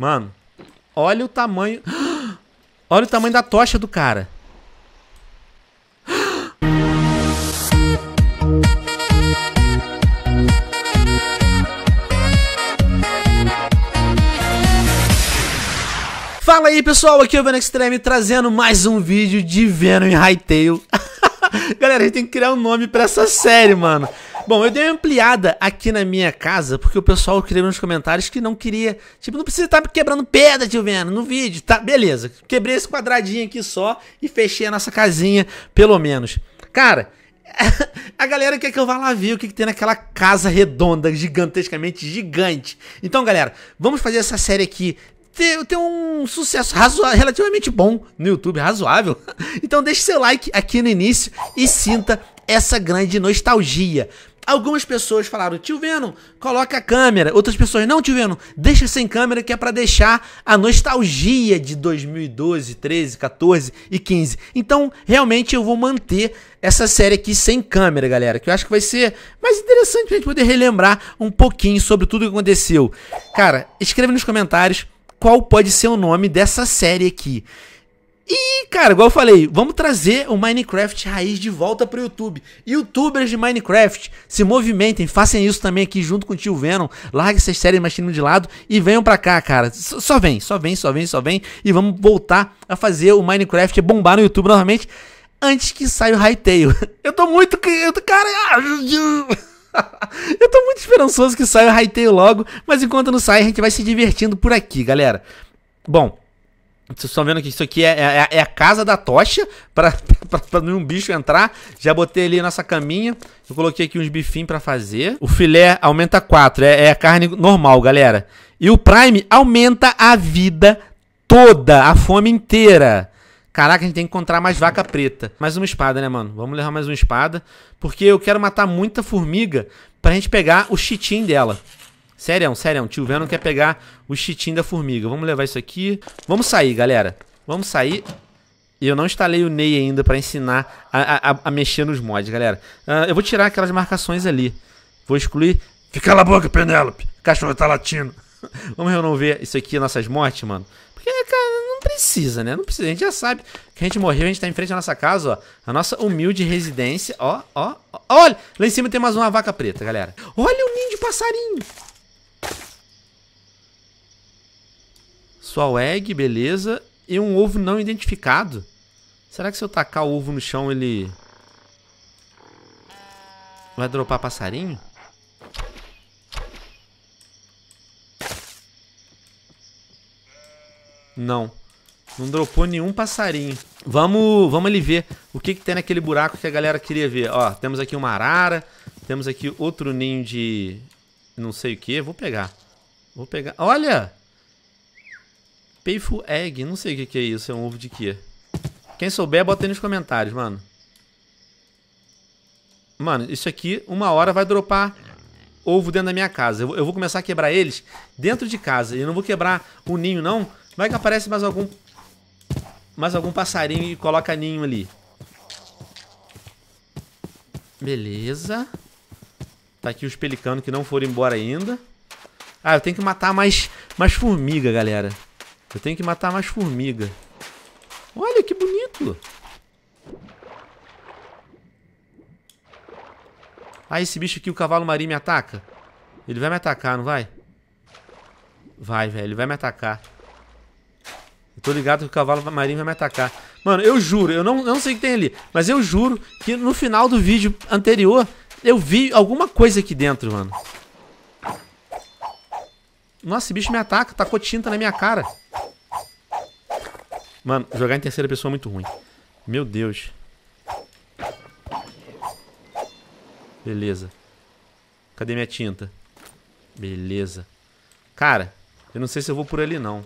Mano, olha o tamanho... Olha o tamanho da tocha do cara. Fala aí pessoal, aqui é o Venom Extreme trazendo mais um vídeo de Venom e Hytale. Galera, a gente tem que criar um nome pra essa série, mano Bom, eu dei uma ampliada aqui na minha casa, porque o pessoal escreveu nos comentários que não queria. Tipo, não precisa estar quebrando pedra, tio Veno, no vídeo, tá? Beleza. Quebrei esse quadradinho aqui só e fechei a nossa casinha, pelo menos. Cara, a galera quer que eu vá lá ver o que, que, tem naquela casa redonda, gigantescamente gigante. Então, galera, vamos fazer essa série aqui. Ter, ter um sucesso razoável, relativamente bom no YouTube, razoável. Então deixe seu like aqui no início e sinta essa grande nostalgia. Algumas pessoas falaram, tio Venom, coloca a câmera. Outras pessoas, não, tio Venom, deixa sem câmera que é para deixar a nostalgia de 2012, 13, 14 e 15. Então, realmente eu vou manter essa série aqui sem câmera, galera, que eu acho que vai ser mais interessante pra gente poder relembrar um pouquinho sobre tudo que aconteceu. Cara, escreva nos comentários qual pode ser o nome dessa série aqui. E, cara, igual eu falei, vamos trazer o Minecraft raiz de volta pro YouTube. Youtubers de Minecraft, se movimentem, façam isso também aqui junto com o tio Venom. Largue essas séries machinho de lado e venham pra cá, cara. Só, só vem, só vem, só vem, só vem. E vamos voltar a fazer o Minecraft bombar no YouTube novamente antes que saia o Hytale. Eu tô muito. Eu tô, cara. Ah, eu tô muito esperançoso que saia o Hytale logo, mas enquanto não sai, a gente vai se divertindo por aqui, galera. Bom, vocês estão vendo que isso aqui é, é, é a casa da tocha para nenhum bicho entrar. Já botei ali a nossa caminha. Eu coloquei aqui uns bifinhos para fazer. O filé aumenta 4. É, é a carne normal, galera. E o Prime aumenta a vida toda. A fome inteira. Caraca, a gente tem que encontrar mais vaca preta. Mais uma espada, né, mano? Vamos levar mais uma espada. Porque eu quero matar muita formiga pra gente pegar o chitim dela. Sério, sério, tio Venom quer pegar o chitim da formiga. Vamos levar isso aqui. Vamos sair, galera. Vamos sair. E eu não instalei o Ney ainda pra ensinar a, a, a mexer nos mods, galera. Uh, eu vou tirar aquelas marcações ali. Vou excluir. Fica na boca, Penélope. Cachorro tá latindo. Vamos renover isso aqui, nossas mortes, mano. Porque, cara, não precisa, né? Não precisa. A gente já sabe que a gente morreu, a gente tá em frente à nossa casa, ó. A nossa humilde residência. Ó, ó, ó. Olha, lá em cima tem mais uma vaca preta, galera. Olha o ninho de passarinho. Sua egg, beleza. E um ovo não identificado. Será que se eu tacar o ovo no chão ele... Vai dropar passarinho? Não. Não dropou nenhum passarinho. Vamos, vamos ali ver o que, que tem naquele buraco que a galera queria ver. Ó, temos aqui uma arara. Temos aqui outro ninho de... Não sei o que. Vou pegar. Vou pegar. Olha! Payful Egg, não sei o que, é isso, é um ovo de quê? Quem souber, bota aí nos comentários, mano. Mano, isso aqui, uma hora vai dropar ovo dentro da minha casa. Eu, vou começar a quebrar eles dentro de casa. E não vou quebrar o ninho, não. Vai que aparece mais algum... Mais algum passarinho e coloca ninho ali. Beleza. Tá aqui os pelicanos que não foram embora ainda. Ah, eu tenho que matar mais, mais formiga, galera. Eu tenho que matar mais formiga. Olha que bonito. Ah, esse bicho aqui, o cavalo marinho, me ataca. Ele vai me atacar, não vai? Vai, velho. Ele vai me atacar. Eu tô ligado que o cavalo marinho vai me atacar. Mano, eu juro. Eu não, eu não sei o que tem ali. Mas eu juro que no final do vídeo anterior, eu vi alguma coisa aqui dentro, mano. Nossa, esse bicho me ataca. Tacou tá tinta na minha cara. Mano, jogar em terceira pessoa é muito ruim. Meu Deus. Beleza. Cadê minha tinta? Beleza. Cara, eu não sei se eu vou por ali, não.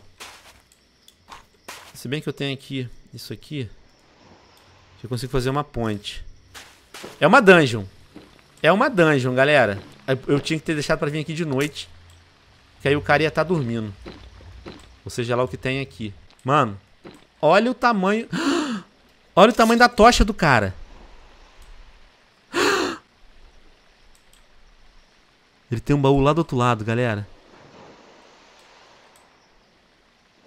Se bem que eu tenho aqui isso aqui. Eu consigo fazer uma ponte. É uma dungeon. É uma dungeon, galera. Eu tinha que ter deixado pra vir aqui de noite. Que aí o cara ia estar tá dormindo. Ou seja lá o que tem aqui. Mano, Olha o tamanho... Olha o tamanho da tocha do cara. Ele tem um baú lá do outro lado, galera.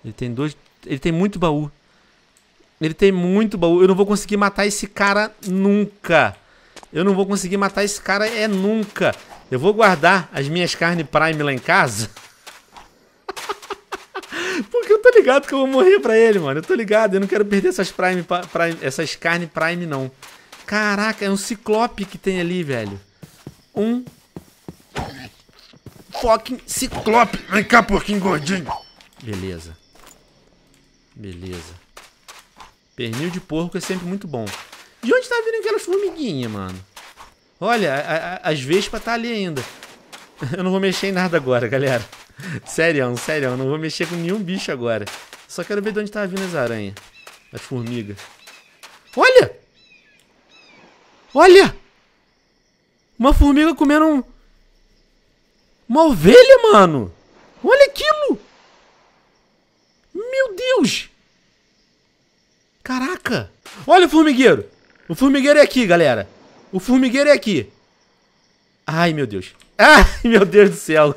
Ele tem dois... Ele tem muito baú. Ele tem muito baú. Eu não vou conseguir matar esse cara nunca. Eu não vou conseguir matar esse cara é nunca. Eu vou guardar as minhas carnes Prime lá em casa. Porque eu tô ligado que eu vou morrer pra ele, mano. Eu tô ligado, eu não quero perder essas prime, prime essas carne prime, não. Caraca, é um ciclope que tem ali, velho. Um fucking ciclope. Vem cá, porquinho gordinho. Beleza. Beleza. Pernil de porco é sempre muito bom. De onde tá vindo aquela formiguinha, mano? Olha, a, a, as vespas tá ali ainda. Eu não vou mexer em nada agora, galera. Sério, sério, não vou mexer com nenhum bicho agora. Só quero ver de onde tá vindo as aranhas. As formigas. Olha! Olha! Uma formiga comendo um... Uma ovelha, mano! Olha aquilo! Meu Deus! Caraca! Olha o formigueiro! O formigueiro é aqui, galera! O formigueiro é aqui! Ai, meu Deus! Ai, meu Deus do céu!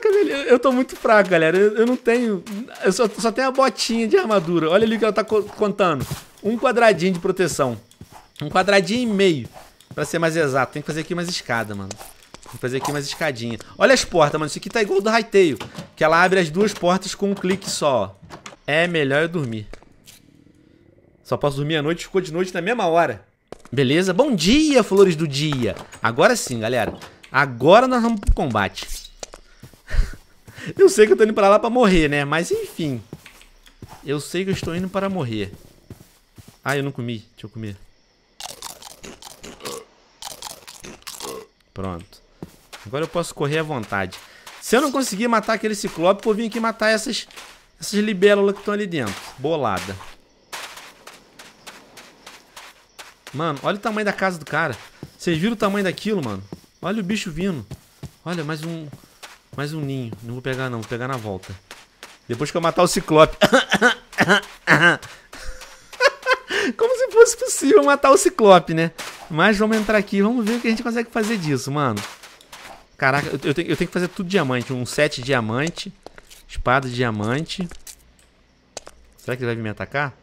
Caraca, velho, eu tô muito fraco, galera. Eu, eu não tenho. Eu só, só, tenho a botinha de armadura. Olha ali o que ela tá co contando: um quadradinho de proteção. Um quadradinho e meio. Pra ser mais exato. Tem que fazer aqui mais escada, mano. Tem que fazer aqui mais escadinha. Olha as portas, mano. Isso aqui tá igual do Raiteio. Que ela abre as duas portas com um clique só, ó. É melhor eu dormir. Só posso dormir à noite, ficou de noite na mesma hora. Beleza? Bom dia, flores do dia. Agora sim, galera. Agora nós vamos pro combate eu sei que eu tô indo pra lá pra morrer, né? Mas enfim. Eu sei que eu estou indo para morrer. Ah, eu não comi. Deixa eu comer. Pronto. Agora eu posso correr à vontade. Se eu não conseguir matar aquele ciclope, vou vir aqui matar essas, essas libélulas que estão ali dentro. Bolada. Mano, olha o tamanho da casa do cara. Vocês viram o tamanho daquilo, mano? Olha o bicho vindo. Olha, mais um... Mais um ninho. Não vou pegar, não. Vou pegar na volta. Depois que eu matar o Ciclope. Como se fosse possível matar o Ciclope, né? Mas vamos entrar aqui. Vamos ver o que a gente consegue fazer disso, mano. Caraca, eu, tenho, eu tenho, que fazer tudo diamante. Um set diamante. Espada diamante. Será que ele vai vir me atacar?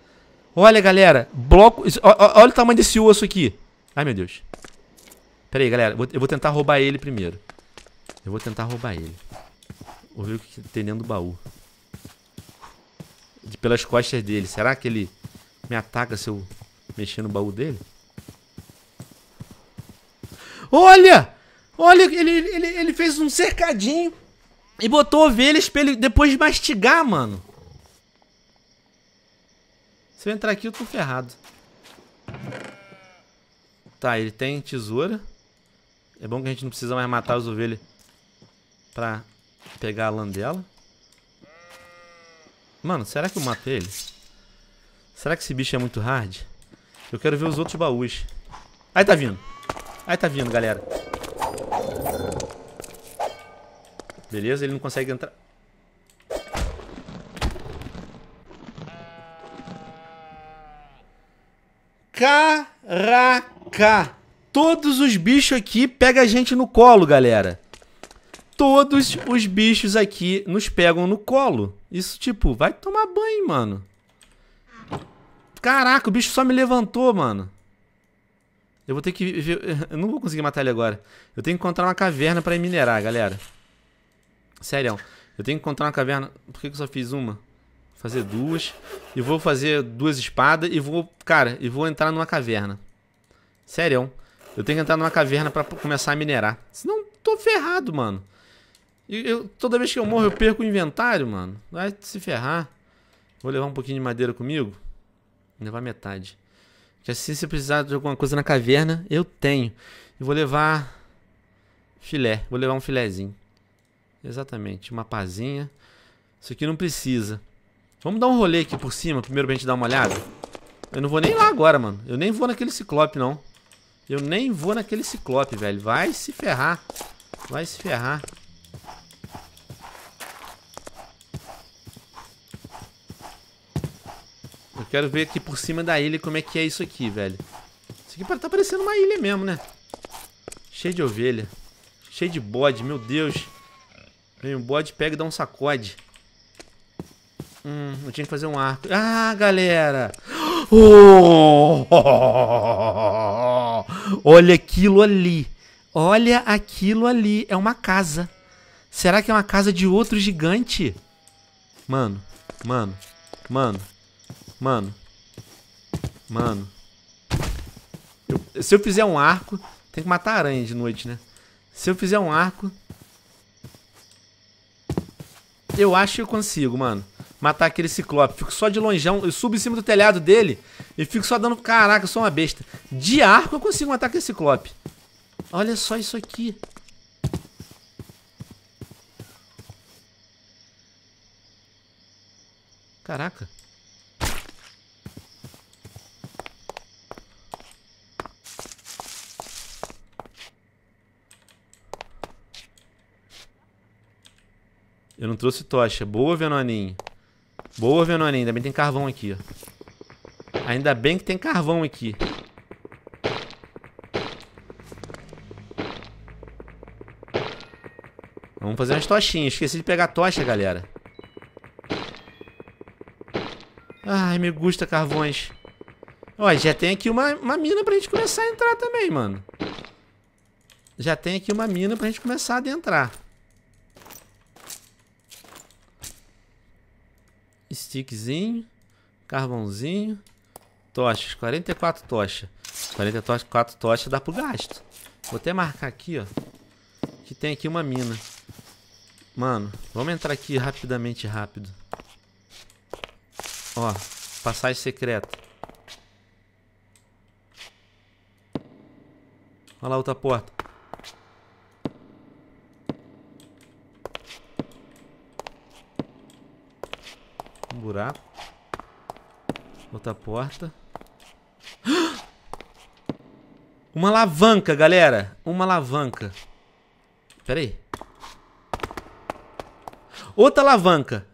Olha, galera. Bloco... Olha o tamanho desse osso aqui. Ai, meu Deus. Pera aí, galera. Eu vou tentar roubar ele primeiro. Eu vou tentar roubar ele. Vou ver o que tem dentro do baú. De pelas costas dele. Será que ele me ataca se eu mexer no baú dele? Olha! Olha, ele, ele, ele fez um cercadinho e botou ovelhas pra ele depois de mastigar, mano. Se eu entrar aqui, eu tô ferrado. Tá, ele tem tesoura. É bom que a gente não precisa mais matar as ovelhas pra pegar a lã dela. Mano, será que eu matei ele? Será que esse bicho é muito hard? Eu quero ver os outros baús. Aí tá vindo. Aí tá vindo, galera. Beleza, ele não consegue entrar. Caraca! Todos os bichos aqui pegam a gente no colo, galera todos os bichos aqui nos pegam no colo. Isso, tipo, vai tomar banho, mano. Caraca, o bicho só me levantou, mano. Eu vou ter que... Eu não vou conseguir matar ele agora. Eu tenho que encontrar uma caverna pra minerar, galera. Sério. Eu tenho que encontrar uma caverna... Por que eu só fiz uma? Vou fazer duas. E vou fazer duas espadas e vou... Cara, e vou entrar numa caverna. Sério. Eu tenho que entrar numa caverna pra começar a minerar. Senão, tô ferrado, mano. E eu, toda vez que eu morro, eu perco o inventário, mano. Vai se ferrar. Vou levar um pouquinho de madeira comigo. Vou levar metade. Porque assim, se precisar de alguma coisa na caverna, eu tenho. E vou levar filé. Vou levar um filézinho. Exatamente. Uma pazinha. Isso aqui não precisa. Vamos dar um rolê aqui por cima, primeiro pra gente dar uma olhada. Eu não vou nem lá agora, mano. Eu nem vou naquele ciclope, não. Eu nem vou naquele ciclope, velho. Vai se ferrar. Vai se ferrar. quero ver aqui por cima da ilha como é que é isso aqui, velho. Isso aqui tá parecendo uma ilha mesmo, né? Cheio de ovelha. Cheio de bode, meu Deus. Vem o bode, pega e dá um sacode. Hum, eu tinha que fazer um arco. Ah, galera! Oh! Olha aquilo ali. Olha aquilo ali. É uma casa. Será que é uma casa de outro gigante? Mano, mano, mano. Mano. Mano. Eu, se eu fizer um arco... Tem que matar aranha de noite, né? Se eu fizer um arco... Eu acho que eu consigo, mano. Matar aquele ciclope. Fico só de longeão. Eu subo em cima do telhado dele. E fico só dando... Caraca, eu sou uma besta. De arco eu consigo matar aquele ciclope. Olha só isso aqui. Caraca. Eu não trouxe tocha. Boa, Venoninho. Boa, Venoninho. Ainda bem que tem carvão aqui, Ainda bem que tem carvão aqui. Vamos fazer umas tochinhas. Esqueci de pegar tocha, galera. Ai, me gusta carvões. Ó, já tem aqui uma, uma mina pra gente começar a entrar também, mano. Já tem aqui uma mina pra gente começar a adentrar. stickzinho, carvãozinho, tochas, 44 tochas. 44 tochas dá pro gasto. Vou até marcar aqui, ó, que tem aqui uma mina. Mano, vamos entrar aqui rapidamente, rápido. Ó, passagem secreta. Olha lá outra porta. Outra porta. Uma alavanca, galera. Uma alavanca. Pera aí. Outra alavanca.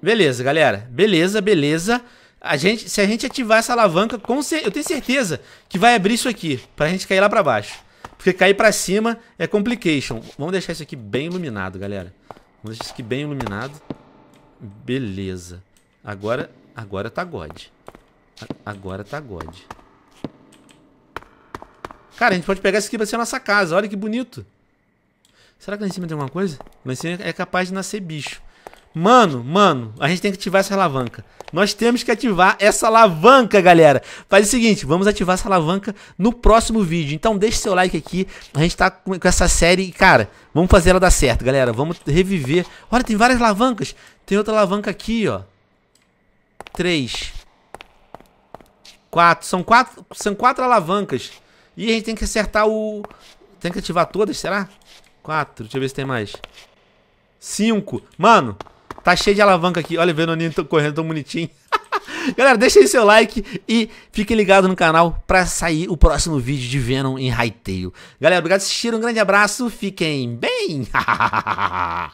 Beleza, galera. Beleza, beleza. A gente, se a gente ativar essa alavanca, com eu tenho certeza que vai abrir isso aqui. Pra gente cair lá pra baixo. Porque cair pra cima é complication. Vamos deixar isso aqui bem iluminado, galera. Vamos deixar isso aqui bem iluminado. Beleza. Agora, agora tá God. Agora tá God. Cara, a gente pode pegar isso aqui pra ser a nossa casa. Olha que bonito. Será que lá em cima tem alguma coisa? Lá em cima é capaz de nascer bicho. Mano, mano, a gente tem que ativar essa alavanca. Nós temos que ativar essa alavanca, galera. Faz o seguinte, vamos ativar essa alavanca no próximo vídeo. Então deixa seu like aqui. A gente tá com essa série e, cara, vamos fazer ela dar certo, galera. Vamos reviver. Olha, tem várias alavancas. Tem outra alavanca aqui, ó. Três. Quatro. São quatro, são quatro alavancas. E a gente tem que acertar o... Tem que ativar todas, será? Quatro. Deixa eu ver se tem mais. Cinco. Mano, Tá cheio de alavanca aqui. Olha o Venoninho correndo tão bonitinho. Galera, deixa aí seu like e fique ligado no canal para sair o próximo vídeo de Venom em Hightail. Galera, obrigado por assistir, um grande abraço, fiquem bem!